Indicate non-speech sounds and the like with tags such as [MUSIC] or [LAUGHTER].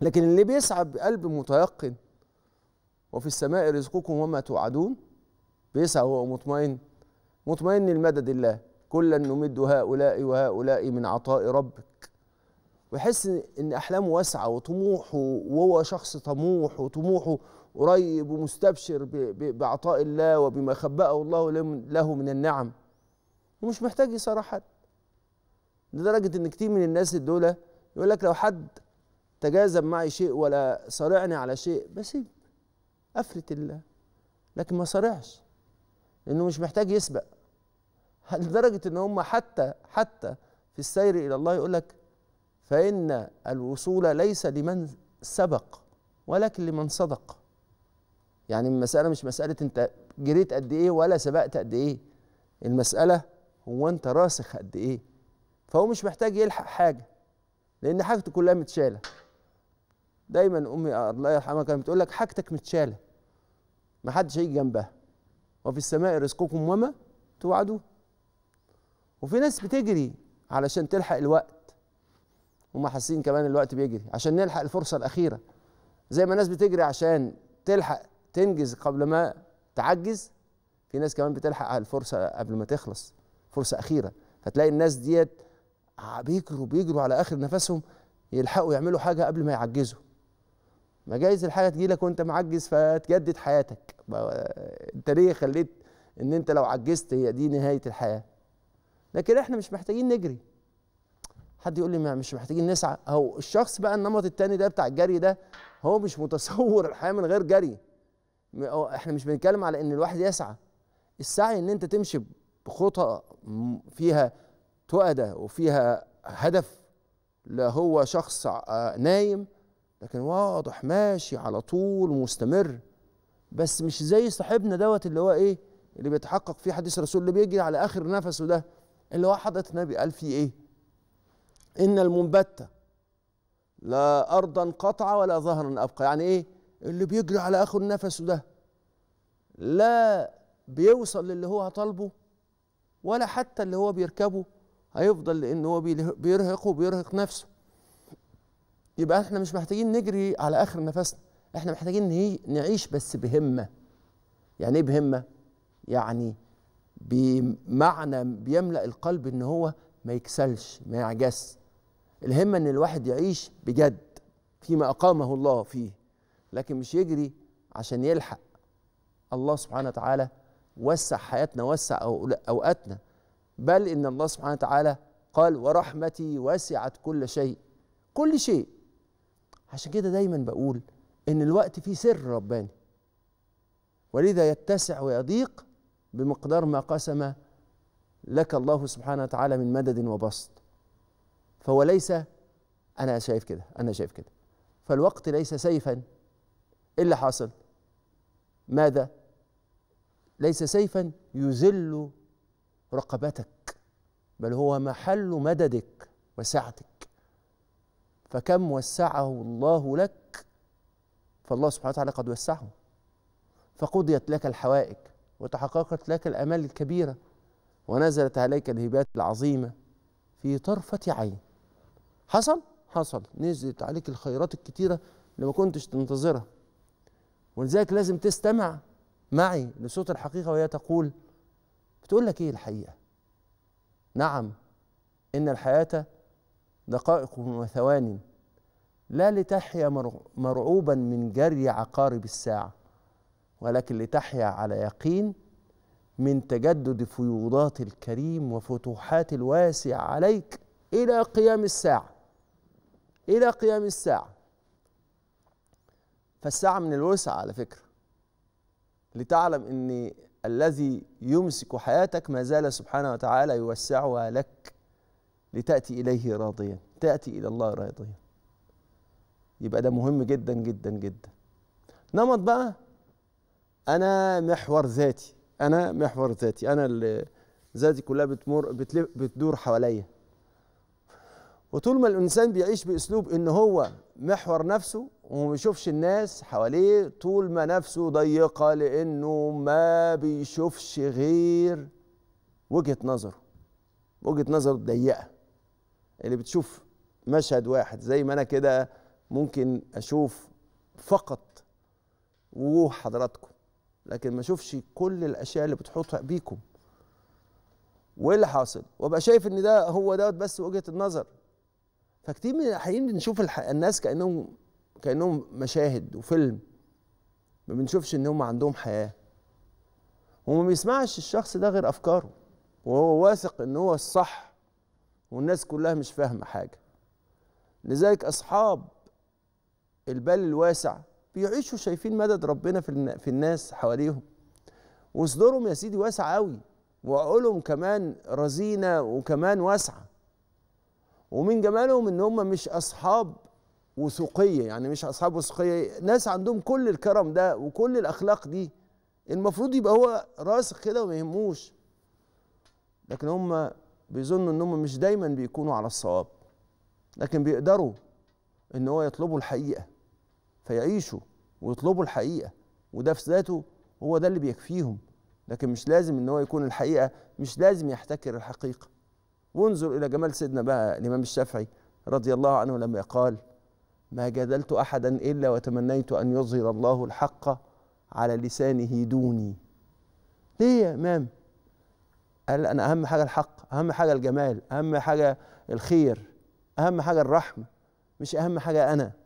لكن اللي بيسعى بقلب متيقن وفي السماء رزقكم وما توعدون بيسعى وهو مطمئن مطمئن لمدد الله كلا نمد هؤلاء وهؤلاء من عطاء ربك ويحس ان احلامه واسعه وطموحه وهو شخص طموح وطموحه قريب ومستبشر بعطاء الله وبما خبأه الله له من النعم ومش محتاج يصارع حد لدرجه ان كتير من الناس دول يقول لك لو حد تجاذب معي شيء ولا صارعني على شيء بسيب أفلت الله لكن ما صارعش لأنه مش محتاج يسبق [LAUGHS] لدرجة إن هم حتى حتى في السير إلى الله يقول لك فإن الوصول ليس لمن سبق ولكن لمن صدق يعني المسألة مش مسألة أنت جريت قد إيه ولا سبقت قد إيه المسألة هو أنت راسخ قد إيه فهو مش محتاج يلحق حاجة لأن حاجته كلها متشالة دايما امي الله يرحمها كانت بتقول لك حاجتك متشاله ما حدش هيجي جنبها وفي السماء رزقكم وما توعدوا وفي ناس بتجري علشان تلحق الوقت هما حاسين كمان الوقت بيجري عشان نلحق الفرصه الاخيره زي ما ناس بتجري عشان تلحق تنجز قبل ما تعجز في ناس كمان بتلحق على الفرصه قبل ما تخلص فرصه اخيره فتلاقي الناس ديت بيجروا بيجروا على اخر نفسهم يلحقوا يعملوا حاجه قبل ما يعجزوا ما جايز الحاجه تجي لك وانت معجز فتجدد حياتك انت ليه خليت ان انت لو عجزت هي دي نهايه الحياه لكن احنا مش محتاجين نجري حد يقول لي ما مش محتاجين نسعى اهو الشخص بقى النمط التاني ده بتاع الجري ده هو مش متصور الحياه من غير جري احنا مش بنتكلم على ان الواحد يسعى السعي ان انت تمشي بخطى فيها تؤدة وفيها هدف لا هو شخص آه، نايم لكن واضح ماشي على طول مستمر بس مش زي صاحبنا دوت اللي هو ايه اللي بيتحقق فيه حديث الرسول اللي بيجري على اخر نفسه ده اللي هو حضرة النبي قال فيه ايه ان المنبتة لا ارضا قطع ولا ظهرا ابقى يعني ايه اللي بيجري على اخر نفسه ده لا بيوصل للي هو طالبه ولا حتى اللي هو بيركبه هيفضل لان هو بيرهقه بيرهق نفسه يبقى احنا مش محتاجين نجري على اخر نفسنا احنا محتاجين نعيش بس بهمه يعني ايه بهمه يعني بمعنى بيملا القلب ان هو ما يكسلش ما يعجزش الهمه ان الواحد يعيش بجد فيما اقامه الله فيه لكن مش يجري عشان يلحق الله سبحانه وتعالى وسع حياتنا وسع اوقاتنا بل ان الله سبحانه وتعالى قال ورحمتي وسعت كل شيء كل شيء عشان كده دايما بقول ان الوقت فيه سر رباني ولذا يتسع ويضيق بمقدار ما قسم لك الله سبحانه وتعالى من مدد وبسط فهو ليس انا شايف كده انا شايف كده فالوقت ليس سيفا ايه اللي حاصل ماذا ليس سيفا يذل رقبتك بل هو محل مددك وسعتك فكم وسعه الله لك فالله سبحانه وتعالى قد وسعه فقضيت لك الحوائج وتحققت لك الامال الكبيره ونزلت عليك الهبات العظيمه في طرفه عين حصل حصل نزلت عليك الخيرات الكتيره اللي ما كنتش تنتظرها ولذلك لازم تستمع معي لصوت الحقيقه وهي تقول بتقول لك ايه الحقيقه نعم ان الحياه دقائق وثوان لا لتحيا مرعوبا من جري عقارب الساعه ولكن لتحيا على يقين من تجدد فيوضات الكريم وفتوحات الواسع عليك الى قيام الساعه الى قيام الساعه فالساعه من الوسع على فكره لتعلم ان الذي يمسك حياتك ما زال سبحانه وتعالى يوسعها لك لتأتي إليه راضيا تأتي إلى الله راضيا يبقى ده مهم جدا جدا جدا نمط بقى أنا محور ذاتي أنا محور ذاتي أنا اللي ذاتي كلها بتمر بتدور حواليا وطول ما الإنسان بيعيش بأسلوب إن هو محور نفسه وما بيشوفش الناس حواليه طول ما نفسه ضيقة لأنه ما بيشوفش غير وجهة نظره وجهة نظره ضيقة اللي بتشوف مشهد واحد زي ما انا كده ممكن اشوف فقط وجوه حضراتكم لكن ما اشوفش كل الاشياء اللي بتحط بيكم وايه اللي حاصل وابقى شايف ان ده هو دوت بس وجهه النظر فكتير من الاحيان بنشوف الناس كانهم كانهم مشاهد وفيلم ما بنشوفش ان هم عندهم حياه وما بيسمعش الشخص ده غير افكاره وهو واثق ان هو الصح والناس كلها مش فاهمه حاجه لذلك اصحاب البال الواسع بيعيشوا شايفين مدد ربنا في في الناس حواليهم وصدورهم يا سيدي واسعه قوي وعقولهم كمان رزينه وكمان واسعه ومن جمالهم ان هم مش اصحاب وثوقيه يعني مش اصحاب وثوقيه ناس عندهم كل الكرم ده وكل الاخلاق دي المفروض يبقى هو راسخ كده وما يهموش لكن هم بيظنوا انهم مش دايما بيكونوا على الصواب لكن بيقدروا ان هو يطلبوا الحقيقه فيعيشوا ويطلبوا الحقيقه وده في ذاته هو ده اللي بيكفيهم لكن مش لازم ان هو يكون الحقيقه مش لازم يحتكر الحقيقه وانظر الى جمال سيدنا بقى الامام الشافعي رضي الله عنه لما قال ما جادلت احدا الا وتمنيت ان يظهر الله الحق على لسانه دوني ليه يا امام قال انا اهم حاجه الحق اهم حاجه الجمال اهم حاجه الخير اهم حاجه الرحمه مش اهم حاجه انا